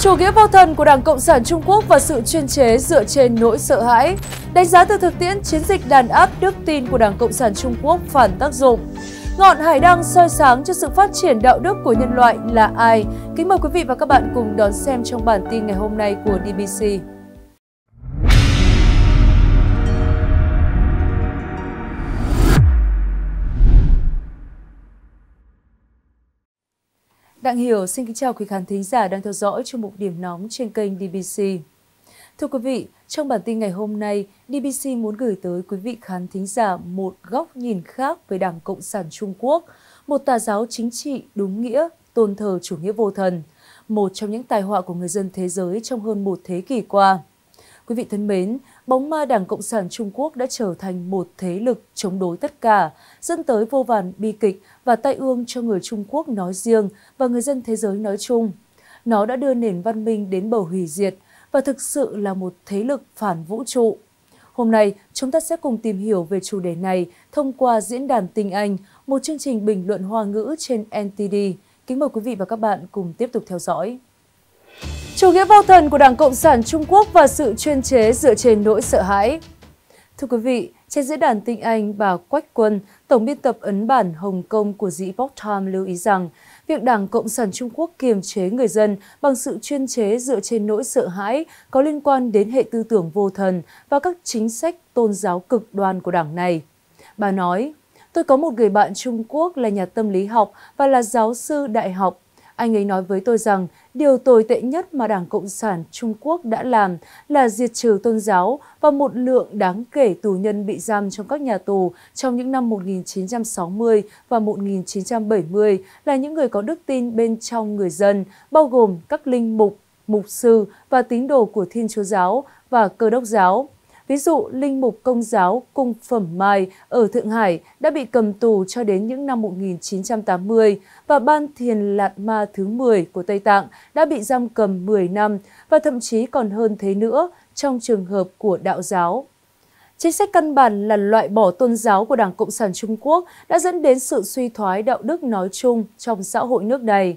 Chủ nghĩa vô thần của Đảng Cộng sản Trung Quốc và sự chuyên chế dựa trên nỗi sợ hãi. Đánh giá từ thực tiễn chiến dịch đàn áp đức tin của Đảng Cộng sản Trung Quốc phản tác dụng. Ngọn hải đăng soi sáng cho sự phát triển đạo đức của nhân loại là ai? Kính mời quý vị và các bạn cùng đón xem trong bản tin ngày hôm nay của DBC. Đặng Hiểu xin kính chào quý khán thính giả đang theo dõi chương mục điểm nóng trên kênh DBC. Thưa quý vị, trong bản tin ngày hôm nay, DBC muốn gửi tới quý vị khán thính giả một góc nhìn khác về Đảng Cộng sản Trung Quốc, một tà giáo chính trị đúng nghĩa, tôn thờ chủ nghĩa vô thần, một trong những tài họa của người dân thế giới trong hơn một thế kỷ qua. Quý vị thân mến, bóng ma Đảng Cộng sản Trung Quốc đã trở thành một thế lực chống đối tất cả, dẫn tới vô vàn bi kịch và tai ương cho người Trung Quốc nói riêng và người dân thế giới nói chung. Nó đã đưa nền văn minh đến bầu hủy diệt và thực sự là một thế lực phản vũ trụ. Hôm nay, chúng ta sẽ cùng tìm hiểu về chủ đề này thông qua Diễn đàn Tinh Anh, một chương trình bình luận hoa ngữ trên NTD. Kính mời quý vị và các bạn cùng tiếp tục theo dõi. Chủ nghĩa vô thần của Đảng Cộng sản Trung Quốc và sự chuyên chế dựa trên nỗi sợ hãi. Thưa quý vị, trên diễn đàn tinh Anh, bà Quách Quân, tổng biên tập ấn bản Hồng Kông của The Epoch Times lưu ý rằng, việc Đảng Cộng sản Trung Quốc kiềm chế người dân bằng sự chuyên chế dựa trên nỗi sợ hãi có liên quan đến hệ tư tưởng vô thần và các chính sách tôn giáo cực đoan của đảng này. Bà nói, tôi có một người bạn Trung Quốc là nhà tâm lý học và là giáo sư đại học anh ấy nói với tôi rằng điều tồi tệ nhất mà Đảng Cộng sản Trung Quốc đã làm là diệt trừ tôn giáo và một lượng đáng kể tù nhân bị giam trong các nhà tù trong những năm 1960 và 1970 là những người có đức tin bên trong người dân, bao gồm các linh mục, mục sư và tín đồ của Thiên Chúa Giáo và Cơ đốc Giáo. Ví dụ, linh mục công giáo Cung Phẩm Mai ở Thượng Hải đã bị cầm tù cho đến những năm 1980 và ban thiền lạt ma thứ 10 của Tây Tạng đã bị giam cầm 10 năm và thậm chí còn hơn thế nữa trong trường hợp của đạo giáo. Chính sách căn bản là loại bỏ tôn giáo của Đảng Cộng sản Trung Quốc đã dẫn đến sự suy thoái đạo đức nói chung trong xã hội nước này.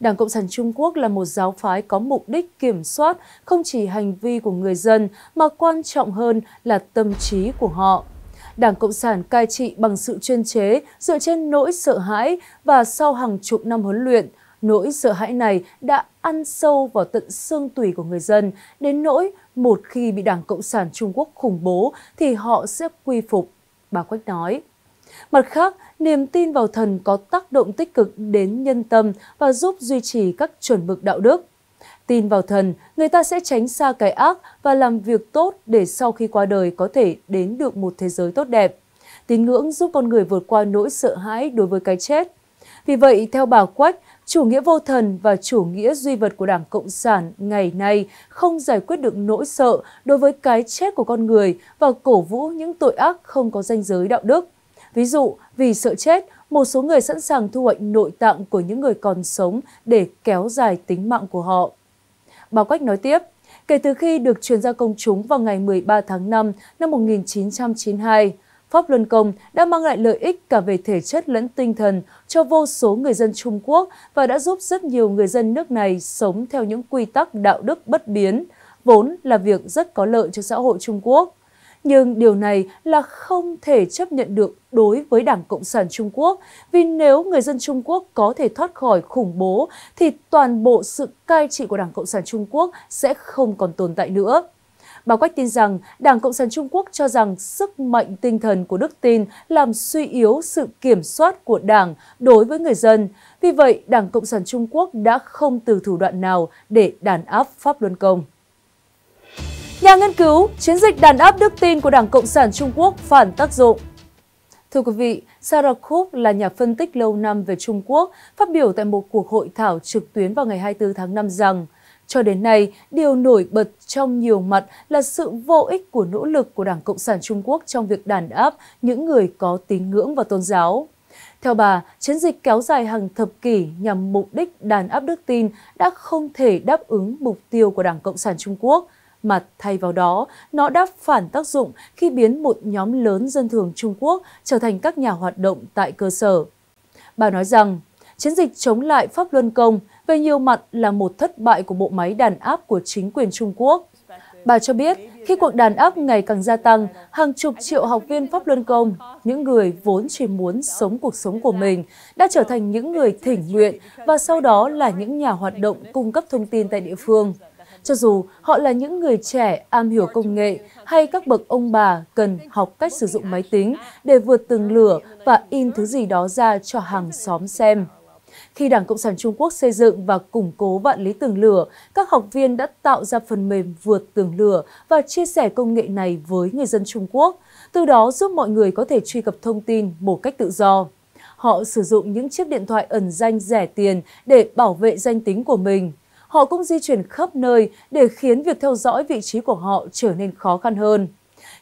Đảng Cộng sản Trung Quốc là một giáo phái có mục đích kiểm soát không chỉ hành vi của người dân mà quan trọng hơn là tâm trí của họ. Đảng Cộng sản cai trị bằng sự chuyên chế dựa trên nỗi sợ hãi và sau hàng chục năm huấn luyện, nỗi sợ hãi này đã ăn sâu vào tận xương tủy của người dân, đến nỗi một khi bị Đảng Cộng sản Trung Quốc khủng bố thì họ sẽ quy phục, bà Quách nói. Mặt khác, niềm tin vào thần có tác động tích cực đến nhân tâm và giúp duy trì các chuẩn mực đạo đức. Tin vào thần, người ta sẽ tránh xa cái ác và làm việc tốt để sau khi qua đời có thể đến được một thế giới tốt đẹp. Tín ngưỡng giúp con người vượt qua nỗi sợ hãi đối với cái chết. Vì vậy, theo bà Quách, chủ nghĩa vô thần và chủ nghĩa duy vật của Đảng Cộng sản ngày nay không giải quyết được nỗi sợ đối với cái chết của con người và cổ vũ những tội ác không có danh giới đạo đức. Ví dụ, vì sợ chết, một số người sẵn sàng thu hoạch nội tạng của những người còn sống để kéo dài tính mạng của họ. Báo Quách nói tiếp, kể từ khi được truyền ra công chúng vào ngày 13 tháng 5 năm 1992, Pháp Luân Công đã mang lại lợi ích cả về thể chất lẫn tinh thần cho vô số người dân Trung Quốc và đã giúp rất nhiều người dân nước này sống theo những quy tắc đạo đức bất biến, vốn là việc rất có lợi cho xã hội Trung Quốc nhưng điều này là không thể chấp nhận được đối với Đảng Cộng sản Trung Quốc, vì nếu người dân Trung Quốc có thể thoát khỏi khủng bố thì toàn bộ sự cai trị của Đảng Cộng sản Trung Quốc sẽ không còn tồn tại nữa. Bà Quách tin rằng Đảng Cộng sản Trung Quốc cho rằng sức mạnh tinh thần của Đức Tin làm suy yếu sự kiểm soát của Đảng đối với người dân. Vì vậy, Đảng Cộng sản Trung Quốc đã không từ thủ đoạn nào để đàn áp Pháp Luân Công. Nhà nghiên cứu, chiến dịch đàn áp đức tin của Đảng Cộng sản Trung Quốc phản tác dụng. Thưa quý vị, Sarah Cook là nhà phân tích lâu năm về Trung Quốc, phát biểu tại một cuộc hội thảo trực tuyến vào ngày 24 tháng 5 rằng cho đến nay, điều nổi bật trong nhiều mặt là sự vô ích của nỗ lực của Đảng Cộng sản Trung Quốc trong việc đàn áp những người có tín ngưỡng và tôn giáo. Theo bà, chiến dịch kéo dài hàng thập kỷ nhằm mục đích đàn áp đức tin đã không thể đáp ứng mục tiêu của Đảng Cộng sản Trung Quốc – mà thay vào đó, nó đã phản tác dụng khi biến một nhóm lớn dân thường Trung Quốc trở thành các nhà hoạt động tại cơ sở. Bà nói rằng, chiến dịch chống lại Pháp Luân Công về nhiều mặt là một thất bại của bộ máy đàn áp của chính quyền Trung Quốc. Bà cho biết, khi cuộc đàn áp ngày càng gia tăng, hàng chục triệu học viên Pháp Luân Công, những người vốn chỉ muốn sống cuộc sống của mình, đã trở thành những người thỉnh nguyện và sau đó là những nhà hoạt động cung cấp thông tin tại địa phương cho dù họ là những người trẻ am hiểu công nghệ hay các bậc ông bà cần học cách sử dụng máy tính để vượt tường lửa và in thứ gì đó ra cho hàng xóm xem. Khi Đảng Cộng sản Trung Quốc xây dựng và củng cố vạn lý tường lửa, các học viên đã tạo ra phần mềm vượt tường lửa và chia sẻ công nghệ này với người dân Trung Quốc, từ đó giúp mọi người có thể truy cập thông tin một cách tự do. Họ sử dụng những chiếc điện thoại ẩn danh rẻ tiền để bảo vệ danh tính của mình họ cũng di chuyển khắp nơi để khiến việc theo dõi vị trí của họ trở nên khó khăn hơn.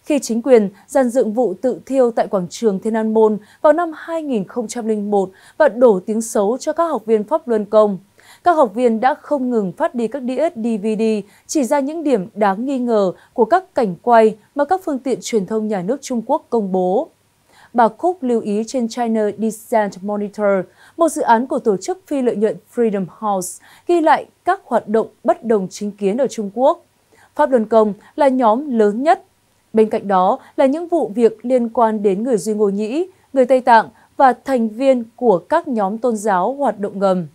Khi chính quyền dàn dựng vụ tự thiêu tại quảng trường Thiên An Môn vào năm 2001 và đổ tiếng xấu cho các học viên Pháp Luân Công, các học viên đã không ngừng phát đi các đĩa DVD chỉ ra những điểm đáng nghi ngờ của các cảnh quay mà các phương tiện truyền thông nhà nước Trung Quốc công bố bà Cook lưu ý trên China Dissent Monitor, một dự án của tổ chức phi lợi nhuận Freedom House, ghi lại các hoạt động bất đồng chính kiến ở Trung Quốc. Pháp Luân Công là nhóm lớn nhất. Bên cạnh đó là những vụ việc liên quan đến người Duy Ngô Nhĩ, người Tây Tạng và thành viên của các nhóm tôn giáo hoạt động ngầm.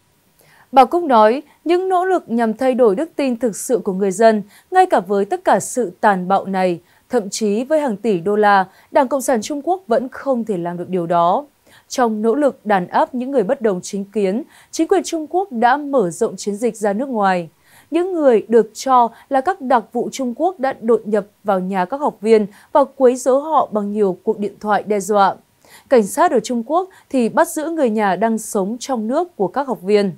Bà Cúc nói, những nỗ lực nhằm thay đổi đức tin thực sự của người dân, ngay cả với tất cả sự tàn bạo này, Thậm chí với hàng tỷ đô la, Đảng Cộng sản Trung Quốc vẫn không thể làm được điều đó. Trong nỗ lực đàn áp những người bất đồng chính kiến, chính quyền Trung Quốc đã mở rộng chiến dịch ra nước ngoài. Những người được cho là các đặc vụ Trung Quốc đã đột nhập vào nhà các học viên và quấy rối họ bằng nhiều cuộc điện thoại đe dọa. Cảnh sát ở Trung Quốc thì bắt giữ người nhà đang sống trong nước của các học viên.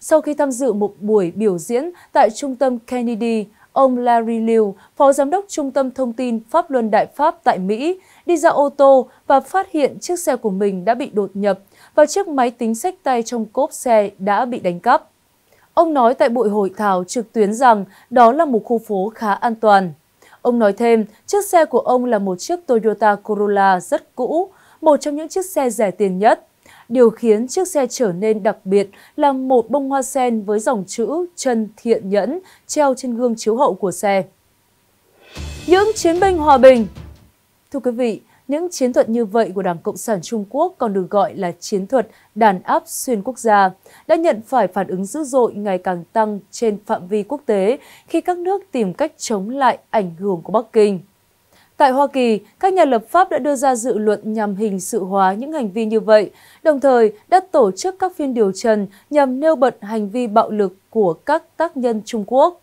Sau khi tham dự một buổi biểu diễn tại trung tâm Kennedy, ông Larry Liu, phó giám đốc Trung tâm Thông tin Pháp Luân Đại Pháp tại Mỹ, đi ra ô tô và phát hiện chiếc xe của mình đã bị đột nhập và chiếc máy tính sách tay trong cốp xe đã bị đánh cắp. Ông nói tại buổi hội thảo trực tuyến rằng đó là một khu phố khá an toàn. Ông nói thêm, chiếc xe của ông là một chiếc Toyota Corolla rất cũ, một trong những chiếc xe rẻ tiền nhất. Điều khiến chiếc xe trở nên đặc biệt là một bông hoa sen với dòng chữ chân thiện nhẫn treo trên gương chiếu hậu của xe. Những chiến binh hòa bình Thưa quý vị, những chiến thuật như vậy của Đảng Cộng sản Trung Quốc còn được gọi là chiến thuật đàn áp xuyên quốc gia, đã nhận phải phản ứng dữ dội ngày càng tăng trên phạm vi quốc tế khi các nước tìm cách chống lại ảnh hưởng của Bắc Kinh. Tại Hoa Kỳ, các nhà lập pháp đã đưa ra dự luật nhằm hình sự hóa những hành vi như vậy, đồng thời đã tổ chức các phiên điều trần nhằm nêu bật hành vi bạo lực của các tác nhân Trung Quốc.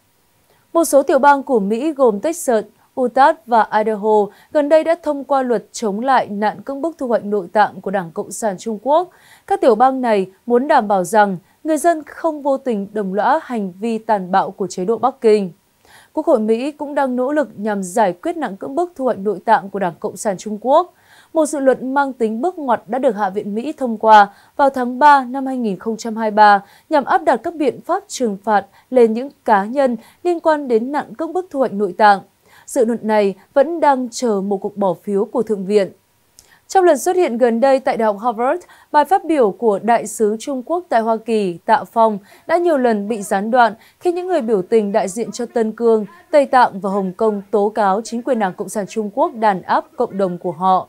Một số tiểu bang của Mỹ gồm Texas, Utah và Idaho gần đây đã thông qua luật chống lại nạn cưỡng bức thu hoạch nội tạng của Đảng Cộng sản Trung Quốc. Các tiểu bang này muốn đảm bảo rằng người dân không vô tình đồng lõa hành vi tàn bạo của chế độ Bắc Kinh. Quốc hội Mỹ cũng đang nỗ lực nhằm giải quyết nạn cưỡng bức thu hoạch nội tạng của Đảng Cộng sản Trung Quốc. Một dự luật mang tính bước ngoặt đã được Hạ viện Mỹ thông qua vào tháng 3 năm 2023 nhằm áp đặt các biện pháp trừng phạt lên những cá nhân liên quan đến nạn cưỡng bức thu hoạch nội tạng. Dự luật này vẫn đang chờ một cuộc bỏ phiếu của Thượng viện. Trong lần xuất hiện gần đây tại Đại học Harvard, bài phát biểu của Đại sứ Trung Quốc tại Hoa Kỳ Tạ Phong đã nhiều lần bị gián đoạn khi những người biểu tình đại diện cho Tân Cương, Tây Tạng và Hồng Kông tố cáo chính quyền Đảng Cộng sản Trung Quốc đàn áp cộng đồng của họ.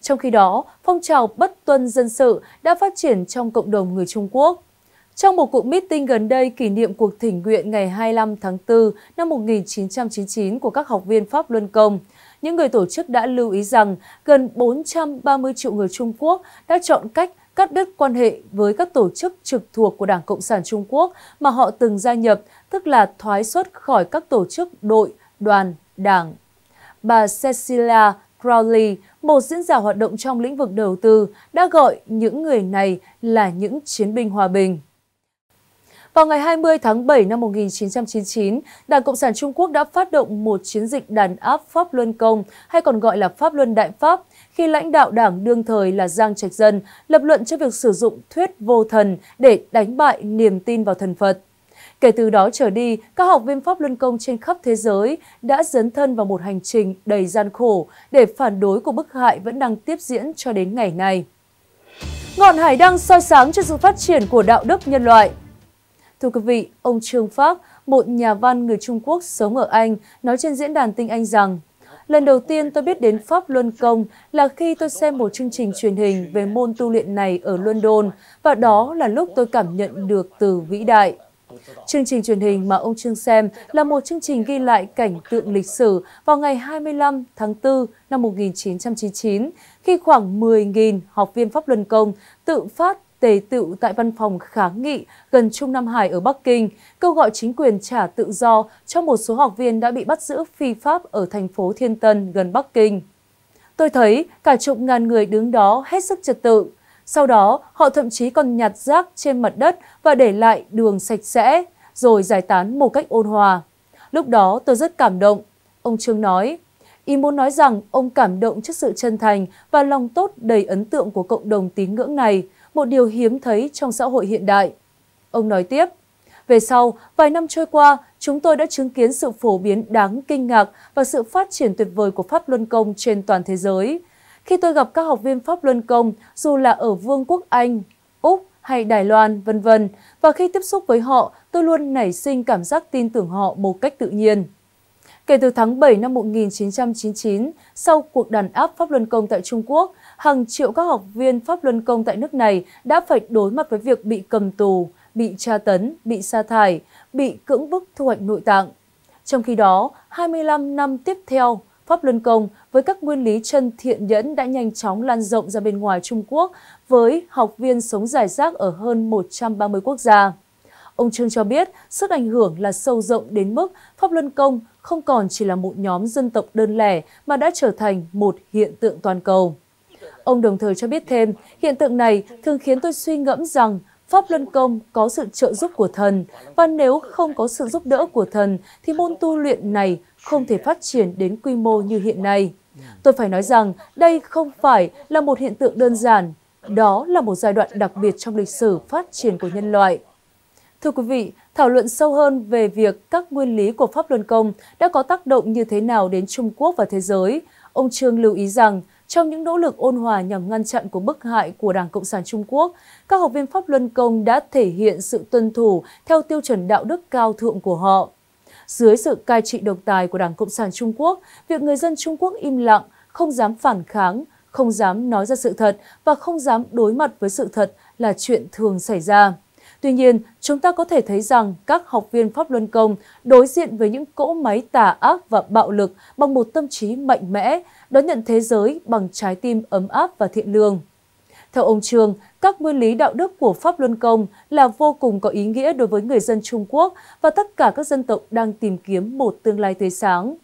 Trong khi đó, phong trào bất tuân dân sự đã phát triển trong cộng đồng người Trung Quốc. Trong một cuộc meeting gần đây kỷ niệm cuộc thỉnh nguyện ngày 25 tháng 4 năm 1999 của các học viên Pháp Luân Công, những người tổ chức đã lưu ý rằng gần 430 triệu người Trung Quốc đã chọn cách cắt đứt quan hệ với các tổ chức trực thuộc của Đảng Cộng sản Trung Quốc mà họ từng gia nhập, tức là thoái xuất khỏi các tổ chức đội, đoàn, đảng. Bà Cecilia Crowley, một diễn giả hoạt động trong lĩnh vực đầu tư, đã gọi những người này là những chiến binh hòa bình. Vào ngày 20 tháng 7 năm 1999, Đảng Cộng sản Trung Quốc đã phát động một chiến dịch đàn áp Pháp Luân Công, hay còn gọi là Pháp Luân Đại Pháp, khi lãnh đạo đảng đương thời là Giang Trạch Dân lập luận cho việc sử dụng thuyết vô thần để đánh bại niềm tin vào thần Phật. Kể từ đó trở đi, các học viên Pháp Luân Công trên khắp thế giới đã dấn thân vào một hành trình đầy gian khổ để phản đối của bức hại vẫn đang tiếp diễn cho đến ngày nay. Ngọn hải đăng soi sáng cho sự phát triển của đạo đức nhân loại – Thưa quý vị, ông Trương Phác, một nhà văn người Trung Quốc sống ở Anh, nói trên diễn đàn tinh Anh rằng Lần đầu tiên tôi biết đến Pháp Luân Công là khi tôi xem một chương trình truyền hình về môn tu luyện này ở London, và đó là lúc tôi cảm nhận được từ vĩ đại. Chương trình truyền hình mà ông Trương xem là một chương trình ghi lại cảnh tượng lịch sử vào ngày 25 tháng 4 năm 1999, khi khoảng 10.000 học viên Pháp Luân Công tự phát tề tựu tại văn phòng kháng nghị gần Trung Nam Hải ở Bắc Kinh, kêu gọi chính quyền trả tự do cho một số học viên đã bị bắt giữ phi pháp ở thành phố Thiên Tân gần Bắc Kinh. Tôi thấy cả chục ngàn người đứng đó hết sức trật tự. Sau đó, họ thậm chí còn nhặt rác trên mặt đất và để lại đường sạch sẽ, rồi giải tán một cách ôn hòa. Lúc đó tôi rất cảm động. Ông Trương nói, ý muốn nói rằng ông cảm động trước sự chân thành và lòng tốt đầy ấn tượng của cộng đồng tín ngưỡng này, một điều hiếm thấy trong xã hội hiện đại. Ông nói tiếp, về sau, vài năm trôi qua, chúng tôi đã chứng kiến sự phổ biến đáng kinh ngạc và sự phát triển tuyệt vời của pháp luân công trên toàn thế giới. Khi tôi gặp các học viên pháp luân công, dù là ở Vương quốc Anh, Úc hay Đài Loan, vân vân, và khi tiếp xúc với họ, tôi luôn nảy sinh cảm giác tin tưởng họ một cách tự nhiên. Kể từ tháng 7 năm 1999, sau cuộc đàn áp Pháp Luân Công tại Trung Quốc, hàng triệu các học viên Pháp Luân Công tại nước này đã phải đối mặt với việc bị cầm tù, bị tra tấn, bị sa thải, bị cưỡng bức thu hoạch nội tạng. Trong khi đó, 25 năm tiếp theo, Pháp Luân Công với các nguyên lý chân thiện nhẫn đã nhanh chóng lan rộng ra bên ngoài Trung Quốc với học viên sống giải rác ở hơn 130 quốc gia. Ông Trương cho biết sức ảnh hưởng là sâu rộng đến mức Pháp Luân Công không còn chỉ là một nhóm dân tộc đơn lẻ mà đã trở thành một hiện tượng toàn cầu. Ông đồng thời cho biết thêm, hiện tượng này thường khiến tôi suy ngẫm rằng Pháp Luân Công có sự trợ giúp của thần, và nếu không có sự giúp đỡ của thần thì môn tu luyện này không thể phát triển đến quy mô như hiện nay. Tôi phải nói rằng đây không phải là một hiện tượng đơn giản, đó là một giai đoạn đặc biệt trong lịch sử phát triển của nhân loại. Thưa quý vị, thảo luận sâu hơn về việc các nguyên lý của pháp luân công đã có tác động như thế nào đến Trung Quốc và thế giới, ông Trương lưu ý rằng trong những nỗ lực ôn hòa nhằm ngăn chặn của bức hại của Đảng Cộng sản Trung Quốc, các học viên Pháp Luân Công đã thể hiện sự tuân thủ theo tiêu chuẩn đạo đức cao thượng của họ. Dưới sự cai trị độc tài của Đảng Cộng sản Trung Quốc, việc người dân Trung Quốc im lặng, không dám phản kháng, không dám nói ra sự thật và không dám đối mặt với sự thật là chuyện thường xảy ra. Tuy nhiên, chúng ta có thể thấy rằng các học viên Pháp Luân Công đối diện với những cỗ máy tà ác và bạo lực bằng một tâm trí mạnh mẽ, đón nhận thế giới bằng trái tim ấm áp và thiện lương. Theo ông Trương, các nguyên lý đạo đức của Pháp Luân Công là vô cùng có ý nghĩa đối với người dân Trung Quốc và tất cả các dân tộc đang tìm kiếm một tương lai tươi sáng.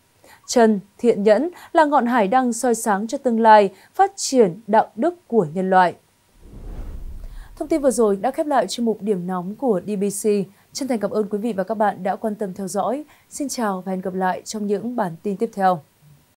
Trần, thiện nhẫn là ngọn hải đăng soi sáng cho tương lai, phát triển đạo đức của nhân loại. Thông tin vừa rồi đã khép lại chuyên mục điểm nóng của DBC. Chân thành cảm ơn quý vị và các bạn đã quan tâm theo dõi. Xin chào và hẹn gặp lại trong những bản tin tiếp theo.